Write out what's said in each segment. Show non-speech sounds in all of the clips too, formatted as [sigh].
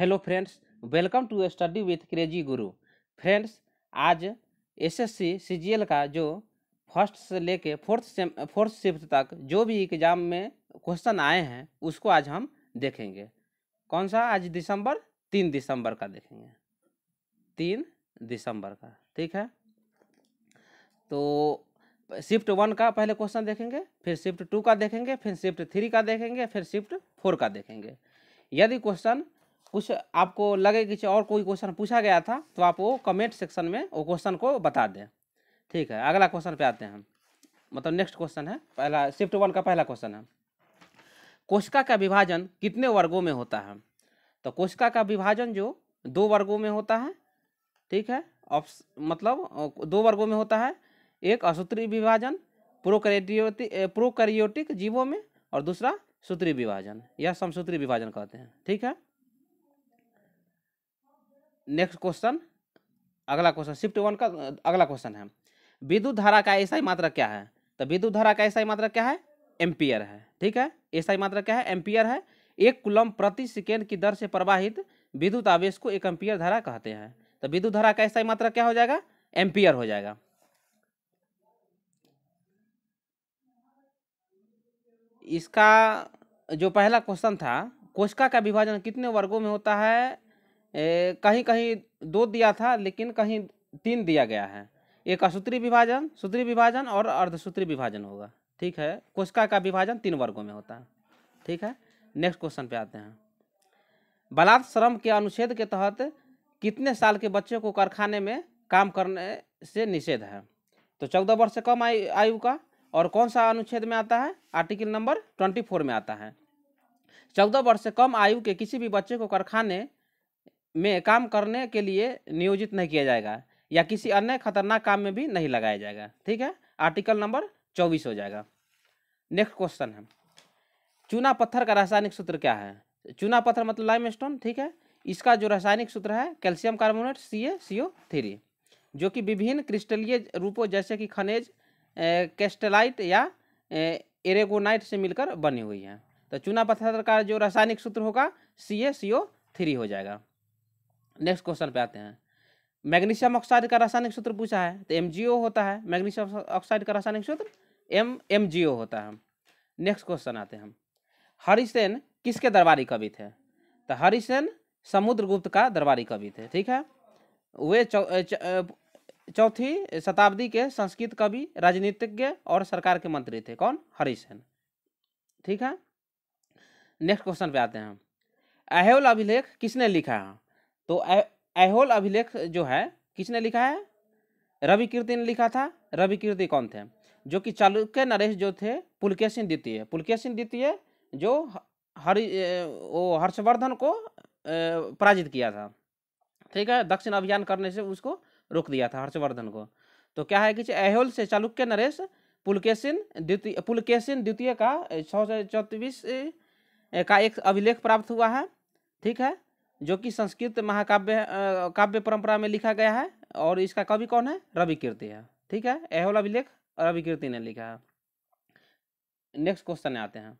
hello friends welcome to study with crazy Guru friends आज SSC CGL का जो first से लेके फोर्थ सेम फोर्थ शिफ्ट तक जो भी एग्ज़ाम में क्वेश्चन आए हैं उसको आज हम देखेंगे कौन सा आज दिसंबर तीन दिसंबर का देखेंगे तीन दिसंबर का ठीक है तो शिफ्ट वन का पहले क्वेश्चन देखेंगे फिर शिफ्ट टू का देखेंगे फिर शिफ्ट थ्री का देखेंगे फिर शिफ्ट फोर का देखेंगे यदि क्वेश्चन कुछ आपको लगे कि और कोई क्वेश्चन पूछा गया था तो आप वो कमेंट सेक्शन में वो क्वेश्चन को बता दें ठीक है अगला क्वेश्चन पे आते हैं मतलब नेक्स्ट क्वेश्चन है पहला शिफ्ट वन का पहला क्वेश्चन है कोशिका का विभाजन कितने वर्गों में होता है तो कोशिका का विभाजन जो दो वर्गों में होता है ठीक है ऑप्स मतलब दो वर्गों में होता है एक असूत्री विभाजन प्रोकैरियोटिक प्रोकैरियोटिक जीवों में और दूसरा सूत्री विभाजन या समसूत्री विभाजन कहते हैं ठीक है नेक्स्ट क्वेश्चन अगला क्वेश्चन शिफ्ट वन का अगला क्वेश्चन है विद्युत धारा का ही मात्रा क्या है तो विद्युत धारा का ही मात्रा क्या है एम्पियर है ठीक है ही मात्रा क्या है एम्पियर है एक कुलम प्रति सेकेंड की दर से प्रवाहित विद्युत आवेश को एक एम्पियर धारा कहते हैं तो विद्युत धारा का ऐसा ही मात्रा क्या हो जाएगा एम्पियर हो जाएगा इसका जो पहला क्वेश्चन था कोशिका का विभाजन कितने वर्गों में होता है कहीं कहीं दो दिया था लेकिन कहीं तीन दिया गया है एक असूत्री विभाजन सूत्री विभाजन और अर्धसूत्री विभाजन होगा ठीक है कोशिका का विभाजन तीन वर्गों में होता है ठीक है नेक्स्ट क्वेश्चन पे आते हैं बलात् श्रम के अनुच्छेद के तहत कितने साल के बच्चे को कारखाने में काम करने से निषेध है तो चौदह वर्ष से कम आयु का और कौन सा अनुच्छेद में आता है आर्टिकल नंबर ट्वेंटी फोर में आता है चौदह वर्ष से कम आयु के किसी भी बच्चे को कारखाने में काम करने के लिए नियोजित नहीं किया जाएगा या किसी अन्य खतरनाक काम में भी नहीं लगाया जाएगा ठीक है आर्टिकल नंबर चौबीस हो जाएगा नेक्स्ट क्वेश्चन है चूना पत्थर का रासायनिक सूत्र क्या है चूना पत्थर मतलब लाइम स्टोन ठीक है इसका जो रासायनिक सूत्र है calcium carbonate C A C O three जो कि विभिन्न क्रिस्टलीय रूपों जैसे कि खनिज कैस्टेलाइट या एरेगोनाइट से मिलकर बनी हुई है तो चूना पत्थर का जो रासायनिक सूत्र होगा सी ए सी ओ थ्री हो जाएगा नेक्स्ट क्वेश्चन पे आते हैं मैग्नीशियम ऑक्साइड का रासायनिक सूत्र पूछा है तो एम होता है मैग्नीशियम ऑक्साइड का रासायनिक सूत्र एम एम होता है नेक्स्ट क्वेश्चन आते हैं हरिसेन किसके दरबारी कवि थे तो हरिसेन समुद्रगुप्त का दरबारी कवि थे ठीक है वे चौथी शताब्दी के संस्कृत कवि राजनीतिज्ञ और सरकार के मंत्री थे कौन हरिसेन ठीक है नेक्स्ट क्वेश्चन पे आते हैं अहेल अभिलेख किसने लिखा है तो ऐहोल अभिलेख जो है किसने लिखा है रवि कीर्ति ने लिखा था रवि कीर्ति कौन थे जो कि चालुक्य नरेश जो थे पुलकेशन द्वितीय पुलकेशन द्वितीय जो हरि वो हर्षवर्धन को पराजित किया था ठीक है दक्षिण अभियान करने से उसको रोक दिया था हर्षवर्धन को तो क्या है कि ऐहोल से चालुक्य नरेश पुलकेशन द्वितीय पुलकेशन द्वितीय का छः का एक अभिलेख प्राप्त हुआ है ठीक है जो कि संस्कृत महाकाव्य काव्य परंपरा में लिखा गया है और इसका कवि कौन है रवि कीर्ति है ठीक है यह वाला अभिलेख रवि कीर्ति ने लिखा है नेक्स्ट क्वेश्चन आते हैं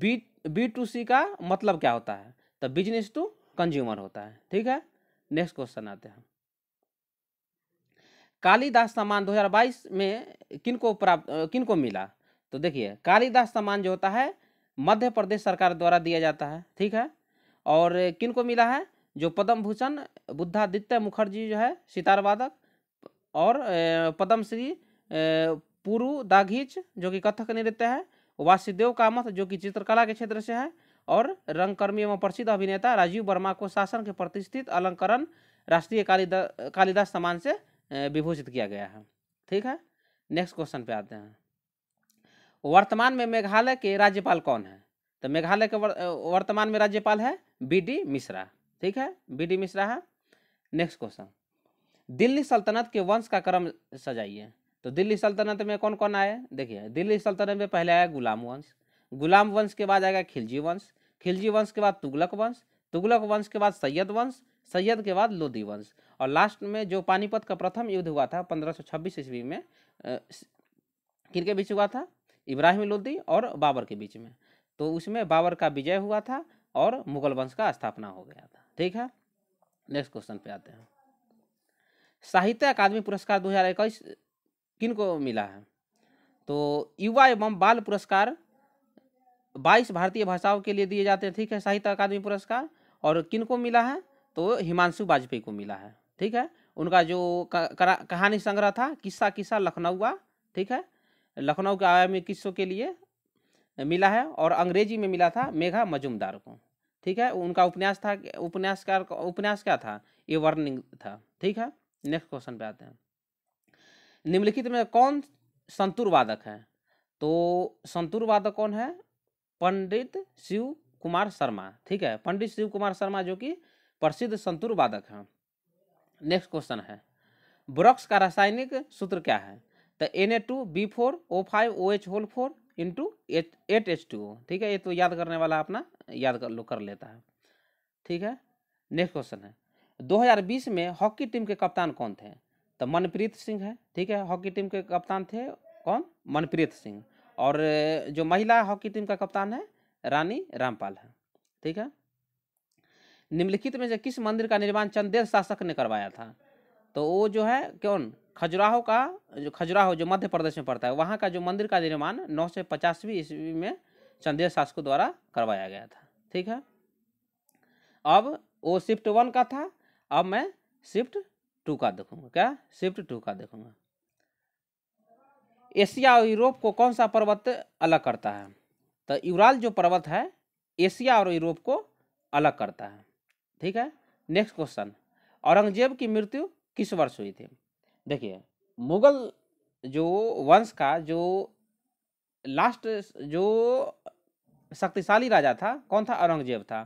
बी बी टू सी का मतलब क्या होता है तो बिजनेस टू कंज्यूमर होता है ठीक है नेक्स्ट क्वेश्चन आते हैं कालीदास सम्मान 2022 में किनको प्राप्त किन को मिला तो देखिए कालीदास सम्मान जो होता है मध्य प्रदेश सरकार द्वारा दिया जाता है ठीक है और किन को मिला है जो पद्म भूषण बुद्धादित्य मुखर्जी जो है सितार वादक और पद्मश्री पुरु दाघीच जो कि कथक नृत्य है वासुदेव कामत जो कि चित्रकला के क्षेत्र से है और रंगकर्मी एवं प्रसिद्ध अभिनेता राजीव वर्मा को शासन के प्रतिष्ठित अलंकरण राष्ट्रीय कालिदा कालिदास सम्मान से विभूषित किया गया है ठीक है नेक्स्ट क्वेश्चन पे आते हैं वर्तमान में मेघालय के राज्यपाल कौन है तो मेघालय के वर्तमान में राज्यपाल है बी डी मिश्रा ठीक है बी डी मिश्रा है नेक्स्ट क्वेश्चन दिल्ली सल्तनत के वंश का क्रम सजाइए तो दिल्ली सल्तनत में कौन कौन आए देखिए दिल्ली सल्तनत में पहले आया गुलाम वंश गुलाम वंश के बाद आएगा खिलजी वंश खिलजी वंश के बाद तुगलक वंश तुगलक वंश के बाद सैयद वंश सैयद के बाद लोधी वंश और लास्ट में जो पानीपत का प्रथम युद्ध हुआ था पंद्रह सौ छब्बीस ईस्वी में के बीच हुआ था इब्राहिम लोधी और बाबर के बीच में तो उसमें बाबर का विजय हुआ था और मुगल वंश का स्थापना हो गया था ठीक है नेक्स्ट क्वेश्चन पे आते हैं साहित्य अकादमी पुरस्कार दो हज़ार इक्कीस किन को मिला है तो युवा एवं बाल पुरस्कार बाईस भारतीय भाषाओं के लिए दिए जाते हैं ठीक है साहित्य अकादमी पुरस्कार और किन को मिला है तो हिमांशु वाजपेयी को मिला है ठीक है उनका जो कहानी संग्रह था किस्सा किस्सा लखनऊआ ठीक है लखनऊ के आयामी किस्सों के लिए मिला है और अंग्रेजी में मिला था मेघा मजुमदार को ठीक है उनका उपन्यास था उपन्यासकार उपन्यास क्या था ये वर्निंग था ठीक है नेक्स्ट क्वेश्चन पे आते हैं निम्नलिखित में कौन संतुरवादक है तो संतुरवादक कौन है पंडित शिव कुमार शर्मा ठीक है पंडित शिव कुमार शर्मा जो कि प्रसिद्ध संतुर वादक हैं नेक्स्ट क्वेश्चन है वृक्ष का रासायनिक सूत्र क्या है तो N A two B four O five O H whole four into H eight H two ठीक है ये तो याद करने वाला अपना याद कर लो कर लेता है ठीक है नेक्स्ट क्वेश्चन है 2020 में हॉकी टीम के कप्तान कौन थे तो मनप्रीत सिंह है ठीक है हॉकी टीम के कप्तान थे कौन मनप्रीत सिंह और जो महिला हॉकी टीम का कप्तान है रानी रामपाल है ठीक है निम्नलिखित में से किस मंदिर का निर्माण चंदेल शासक ने करवाया था तो वो जो है कौन खजुराहो का जो खजुराहो जो मध्य प्रदेश में पड़ता है वहाँ का जो मंदिर का निर्माण नौ सौ पचासवीं ईस्वी में चंदेल शासकों द्वारा करवाया गया था ठीक है अब वो शिफ्ट वन का था अब मैं शिफ्ट टू का देखूंगा क्या शिफ्ट टू का देखूंगा एशिया और यूरोप को कौन सा पर्वत अलग करता है तो यूराल जो पर्वत है एशिया और यूरोप को अलग करता है ठीक है नेक्स्ट क्वेश्चन औरंगजेब की मृत्यु किस वर्ष हुई थी देखिए मुगल जो वंश का जो लास्ट जो शक्तिशाली राजा था कौन था औरंगजेब था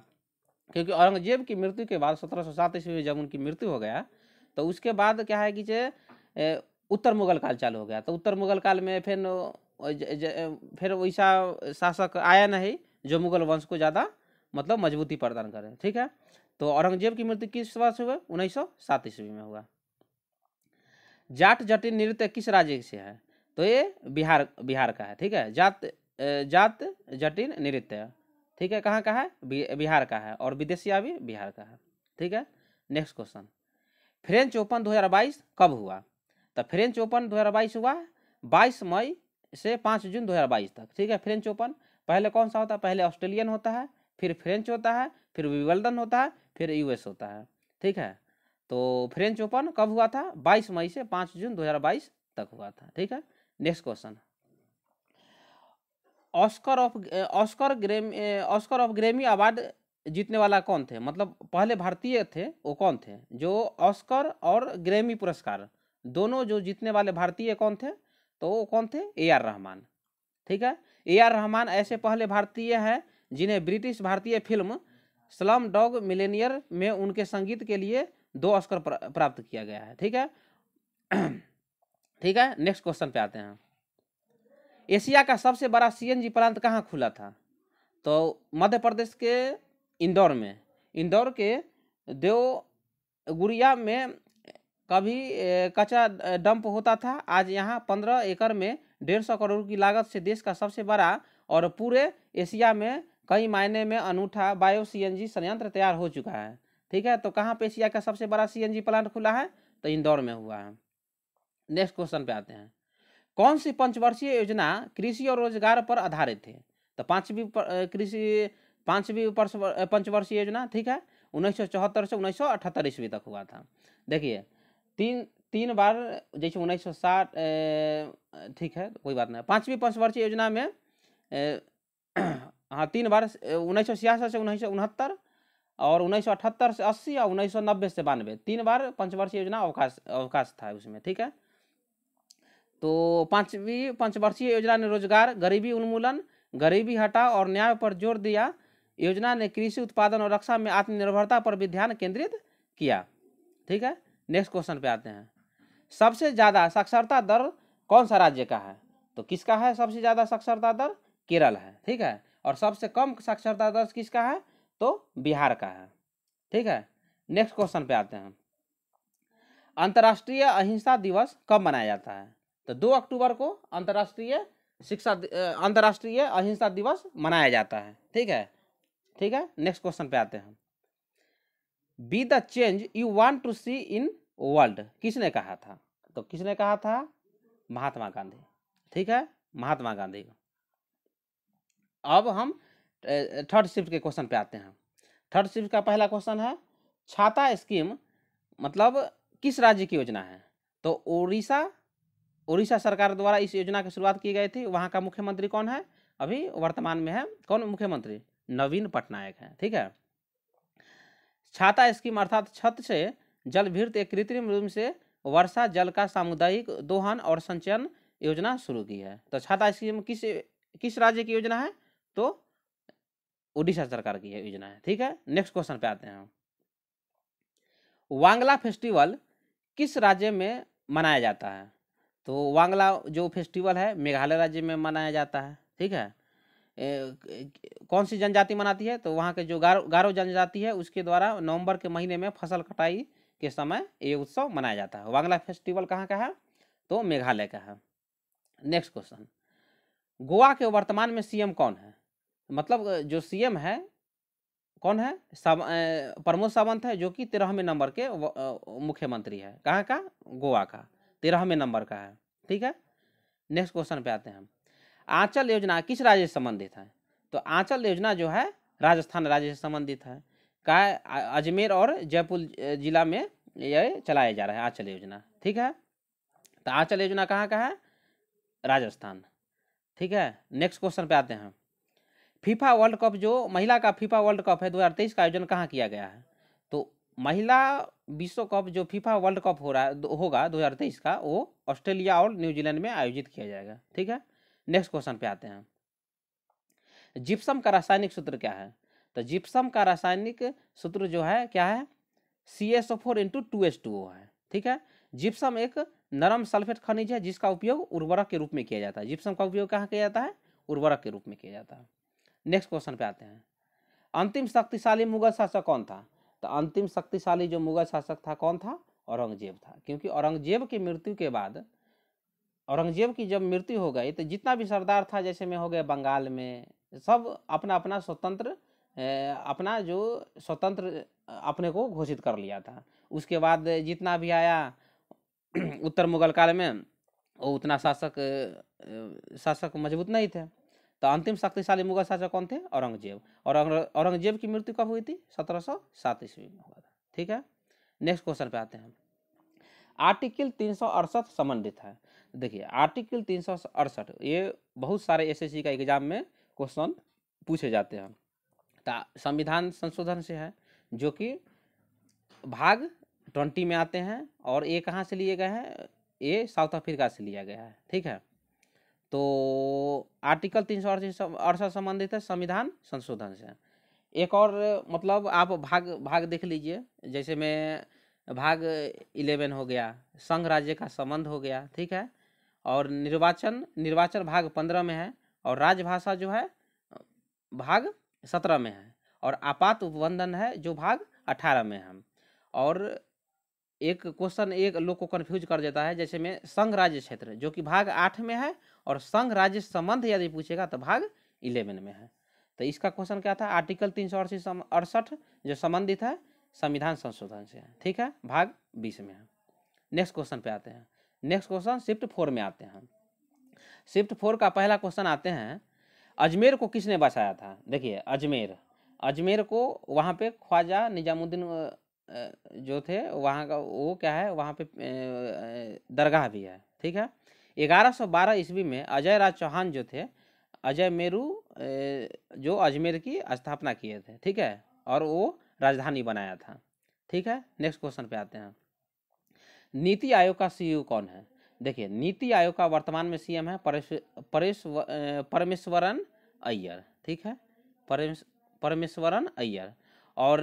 क्योंकि औरंगजेब की मृत्यु के बाद सत्रह सौ सात ईस्वी में जब उनकी मृत्यु हो गया तो उसके बाद क्या है कि जे उत्तर मुगल काल चालू हो गया तो उत्तर मुगल काल में फिर फिर वैसा शासक आया नहीं जो मुगल वंश को ज़्यादा मतलब मजबूती प्रदान करे ठीक है तो औरंगजेब की मृत्यु किस वर्ष हुआ उन्नीस सौ सात ईस्वी में हुआ जाट जटिन नृत्य किस राज्य से है तो ये बिहार बिहार का है ठीक है जात जात जटिन नृत्य ठीक है कहाँ का है बिहार का है और विदेशिया भी बिहार का है ठीक है नेक्स्ट क्वेश्चन फ्रेंच ओपन 2022 कब हुआ तो फ्रेंच ओपन 2022 हुआ 22 मई से 5 जून 2022 तक ठीक है फ्रेंच ओपन पहले कौन सा होता है पहले ऑस्ट्रेलियन होता है फिर फ्रेंच होता है फिर विवल्डन होता है फिर यूएस होता है ठीक है तो फ्रेंच ओपन कब हुआ था 22 मई से 5 जून 2022 तक हुआ था ठीक है next question Oscar of Oscar Grammy Oscar of Grammy award जीतने वाला कौन थे मतलब पहले भारतीय थे वो कौन थे जो ऑस्कर और ग्रेमी पुरस्कार दोनों जो जीतने वाले भारतीय कौन थे तो वो कौन थे ए आर रहमान ठीक है ए आर रहमान ऐसे पहले भारतीय हैं जिन्हें ब्रिटिश भारतीय फिल्म स्लम डॉग मिलेनियर में उनके संगीत के लिए दो ऑस्कर प्राप्त किया गया है ठीक है [clears throat] ठीक है नेक्स्ट क्वेश्चन पे आते हैं एशिया का सबसे बड़ा सीएनजी प्लांट कहाँ खुला था तो मध्य प्रदेश के इंदौर में इंदौर के देवगुड़िया में कभी कच्चा डंप होता था आज यहाँ पंद्रह एकड़ में डेढ़ सौ करोड़ की लागत से देश का सबसे बड़ा और पूरे एशिया में कई मायने में अनूठा बायो सीएनजी संयंत्र तैयार हो चुका है ठीक है तो कहाँ पे एशिया का सबसे बड़ा सीएनजी प्लांट खुला है तो इंदौर में हुआ है नेक्स्ट क्वेश्चन पे आते हैं कौन सी पंचवर्षीय योजना कृषि और रोजगार पर आधारित है तो पांचवी कृषि पांचवी पंचवर्षीय योजना ठीक है उन्नीस से उन्नीस सौ ईस्वी तक हुआ था देखिए तीन तीन बार जैसे उन्नीस सौ साठ ठीक है कोई बात नहीं पांचवी पंचवर्षीय योजना में [clears throat] हाँ तीन बार उन्नीस सौ छियासठ से उन्नीस सौ उनहत्तर और उन्नीस से अस्सी और उन्नीस से बानवे तीन बार पंचवर्षीय योजना अवकाश अवकाश था उसमें ठीक है तो पांचवी पंचवर्षीय योजना ने रोजगार गरीबी उन्मूलन गरीबी हटाओ और न्याय पर जोर दिया योजना ने कृषि उत्पादन और रक्षा में आत्मनिर्भरता पर भी ध्यान केंद्रित किया ठीक है नेक्स्ट क्वेश्चन पे आते हैं सबसे ज़्यादा साक्षरता दर कौन सा राज्य का है तो किसका है सबसे ज़्यादा साक्षरता दर केरल है ठीक है और सबसे कम साक्षरता दर किसका है तो बिहार का है ठीक है नेक्स्ट क्वेश्चन पे आते हैं अंतर्राष्ट्रीय अहिंसा दिवस कब मनाया जाता है तो दो अक्टूबर को अंतर्राष्ट्रीय शिक्षा अंतर्राष्ट्रीय अहिंसा दिवस मनाया जाता है ठीक है ठीक है नेक्स्ट क्वेश्चन पे आते हैं be the change you want to see in world किसने कहा था तो किसने कहा था महात्मा गांधी ठीक है महात्मा गांधी अब हम थर्ड शिफ्ट के क्वेश्चन पे आते हैं थर्ड शिफ्ट का पहला क्वेश्चन है छाता स्कीम मतलब किस राज्य की योजना है तो उड़ीसा उड़ीसा सरकार द्वारा इस योजना की शुरुआत की गई थी वहाँ का मुख्यमंत्री कौन है अभी वर्तमान में है कौन मुख्यमंत्री नवीन पटनायक है ठीक है छाता स्कीम अर्थात छत से जलभृत एक कृत्रिम रूप से वर्षा जल का सामुदायिक दोहन और संचयन योजना शुरू की है तो छाता स्कीम किस किस राज्य की योजना है तो उड़ीसा सरकार की योजना है ठीक है नेक्स्ट क्वेश्चन पे आते हैं वांगला फेस्टिवल किस राज्य में मनाया जाता है तो वांगला जो फेस्टिवल है मेघालय राज्य में मनाया जाता है ठीक है कौन सी जनजाति मनाती है तो वहाँ के जो गारो गारो जनजाति है उसके द्वारा नवंबर के महीने में फसल कटाई के समय ये उत्सव मनाया जाता है वांगला फेस्टिवल कहाँ का है तो मेघालय का है नेक्स्ट क्वेश्चन गोवा के वर्तमान में सीएम कौन है मतलब जो सीएम है कौन है साव, प्रमोद सावंत है जो कि तेरहवें नंबर के मुख्यमंत्री है कहाँ का गोवा का तेरहवें नंबर का है ठीक है नेक्स्ट क्वेश्चन पे आते हैं हम आंचल योजना किस राज्य से संबंधित है तो आंचल योजना जो है राजस्थान राज्य से संबंधित है का अजमेर और जयपुर जिला में यह चलाया जा रहा है आंचल योजना ठीक है तो आंचल योजना कहाँ का है राजस्थान ठीक है नेक्स्ट क्वेश्चन पे आते हैं फीफा वर्ल्ड कप जो महिला का फीफा वर्ल्ड कप है 2023 का आयोजन कहाँ किया गया है तो महिला विश्व कप जो फीफा वर्ल्ड कप हो रहा है होगा 2023 का वो ऑस्ट्रेलिया और न्यूजीलैंड में आयोजित किया जाएगा ठीक है नेक्स्ट क्वेश्चन पे आते हैं जिप्सम का रासायनिक सूत्र क्या है तो जिप्सम का रासायनिक सूत्र जो है क्या है C S O four into two S two O है ठीक है जिप्सम एक नरम सल्फेट खनिज है जिसका उपयोग उर्वरक के रूप में किया जाता है जिप्सम का उपयोग कहाँ किया जाता है उर्वरक के रूप में किया जाता है नेक्स्ट क्वेश्चन पे आते हैं अंतिम शक्तिशाली मुगल शासक कौन था तो अंतिम शक्तिशाली जो मुगल शासक था कौन था औरंगजेब था क्योंकि औरंगजेब की मृत्यु के बाद औरंगजेब की जब मृत्यु हो गई तो जितना भी सरदार था जैसे में हो गए बंगाल में सब अपना अपना स्वतंत्र अपना जो स्वतंत्र अपने को घोषित कर लिया था उसके बाद जितना भी आया [clears throat] उत्तर मुगल काल में वो उतना शासक शासक मजबूत नहीं थे तो अंतिम शक्तिशाली मुगल शासक कौन थे औरंगजेब और औरंगजेब की मृत्यु कब हुई थी सत्रह सौ सात ईस्वी में हुआ था ठीक है नेक्स्ट क्वेश्चन पे आते हैं आर्टिकल तीन सौ अड़सठ संबंधित है देखिए आर्टिकल तीन सौ अड़सठ ये बहुत सारे एसएससी का एग्जाम में क्वेश्चन पूछे जाते हैं तो संविधान संशोधन से है जो कि भाग ट्वेंटी में आते हैं और ये कहाँ से लिए गए हैं ये साउथ अफ्रीका से लिया गया है ठीक है तो आर्टिकल तीन सौ अड़सठ संबंधित है संविधान संशोधन से एक और मतलब आप भाग भाग देख लीजिए जैसे में भाग इलेवन हो गया संघ राज्य का संबंध हो गया ठीक है और निर्वाचन निर्वाचन भाग पंद्रह में है और राजभाषा जो है भाग सत्रह में है और आपात उपबंधन है जो भाग अठारह में है और एक क्वेश्चन एक लोग को कन्फ्यूज कर देता है जैसे में संघ राज्य क्षेत्र जो कि भाग आठ में है और संघ राज्य संबंध यदि पूछेगा तो भाग इलेवन में है तो इसका क्वेश्चन क्या था आर्टिकल तीन सौ अड़सठ जो संबंधित है संविधान संशोधन से है ठीक है भाग बीस में है नेक्स्ट क्वेश्चन पे आते हैं नेक्स्ट क्वेश्चन शिफ्ट फोर में आते हैं शिफ्ट फोर का पहला क्वेश्चन आते हैं अजमेर को किसने बचाया था देखिए अजमेर अजमेर को वहाँ पे ख्वाजा निजामुद्दीन जो थे वहाँ का वो क्या है वहाँ पे दरगाह भी है ठीक है 1112 ईस्वी में अजय राज चौहान जो थे अजय मेरू जो अजमेर की स्थापना किए थे ठीक है और वो राजधानी बनाया था ठीक है नेक्स्ट क्वेश्चन पे आते हैं नीति आयोग का सी e कौन है देखिए नीति आयोग का वर्तमान में सीएम है परेश परेश परमेश्वरन अय्यर ठीक है परमेश परमेश्वरन अय्यर और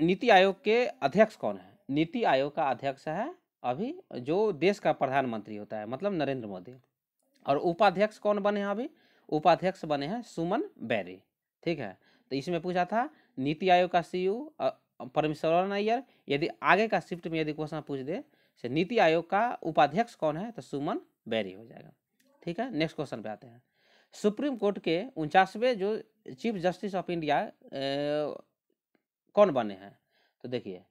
नीति आयोग के अध्यक्ष कौन है नीति आयोग का अध्यक्ष है अभी जो देश का प्रधानमंत्री होता है मतलब नरेंद्र मोदी और उपाध्यक्ष कौन बने हैं अभी उपाध्यक्ष बने हैं सुमन बैरी ठीक है तो इसमें पूछा था नीति आयोग का सी यू परमेश्वरन अय्यर यदि आगे का शिफ्ट में यदि क्वेश्चन पूछ दे से नीति आयोग का उपाध्यक्ष कौन है तो सुमन बैरी हो जाएगा ठीक है नेक्स्ट क्वेश्चन पे आते हैं सुप्रीम कोर्ट के उनचासवें जो चीफ जस्टिस ऑफ इंडिया ए, कौन बने हैं तो देखिए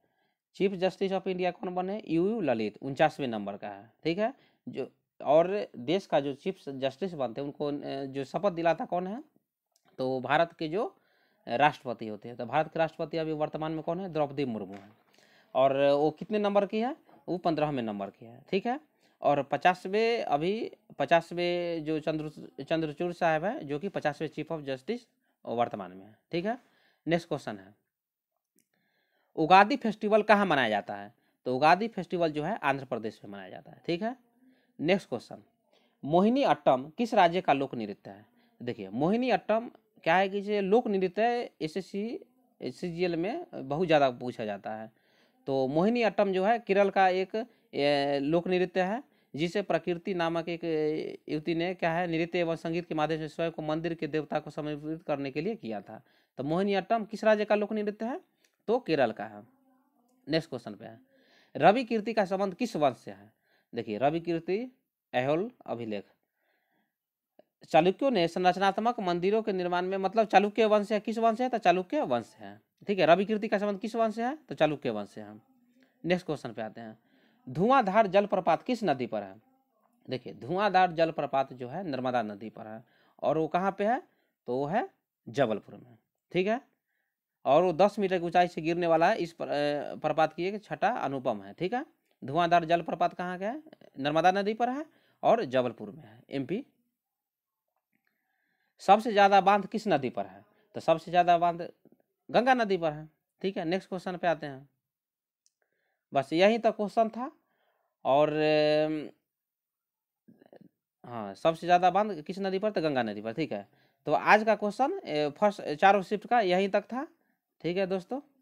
चीफ जस्टिस ऑफ इंडिया कौन बने यू यू ललित उनचासवें नंबर का है ठीक है जो और देश का जो चीफ जस्टिस बनते हैं उनको जो शपथ दिलाता कौन है तो भारत के जो राष्ट्रपति होते हैं तो भारत के राष्ट्रपति अभी वर्तमान में कौन है द्रौपदी मुर्मू है और वो कितने नंबर की है वो पंद्रहवें नंबर की है ठीक है और पचासवें अभी पचासवें जो चंद्र चंद्रचूड़ साहब है जो कि पचासवें चीफ ऑफ जस्टिस वर्तमान में है ठीक है नेक्स्ट क्वेश्चन है उगादी फेस्टिवल कहाँ मनाया जाता है तो उगादी फेस्टिवल जो है आंध्र प्रदेश में मनाया जाता है ठीक है नेक्स्ट क्वेश्चन मोहिनी अट्टम किस राज्य का लोक नृत्य है देखिए मोहिनी अट्टम क्या है कि जो लोक नृत्य एस एस सी में बहुत ज़्यादा पूछा जाता है तो मोहिनी अट्टम जो है केरल का एक लोक नृत्य है जिसे प्रकृति नामक एक युवती ने क्या है नृत्य एवं संगीत के माध्यम से स्वयं को मंदिर के देवता को समर्पित करने के लिए किया था तो मोहिनी अट्टम किस राज्य का लोक नृत्य है तो केरल का है नेक्स्ट क्वेश्चन पे है रवि कीर्ति का संबंध किस वंश से है देखिए रवि कीर्ति एहोल अभिलेख चालुक्यों ने संरचनात्मक मंदिरों के निर्माण में मतलब चालुक्य वंश है किस वंश है तो चालुक्य वंश है ठीक है रवि कीर्ति का संबंध किस वंश से है तो चालुक्य वंश से है नेक्स्ट क्वेश्चन पे आते हैं धुआंधार जलप्रपात किस नदी पर है देखिए धुआंधार जलप्रपात जो है नर्मदा नदी पर है और वो कहाँ पे है तो वो है जबलपुर में ठीक है और वो दस मीटर की ऊंचाई से गिरने वाला है इस प्रपात की एक छठा अनुपम है ठीक है धुआंधार जल प्रपात कहाँ का है नर्मदा नदी पर है और जबलपुर में है एमपी सबसे ज़्यादा बांध किस नदी पर है तो सबसे ज़्यादा बांध गंगा नदी पर है ठीक है नेक्स्ट क्वेश्चन पे आते हैं बस यही तो क्वेश्चन था और हाँ सबसे ज़्यादा बांध किस नदी पर तो गंगा नदी पर ठीक है तो आज का क्वेश्चन फर्स्ट चारों शिफ्ट का यहीं तक था ठीक है दोस्तों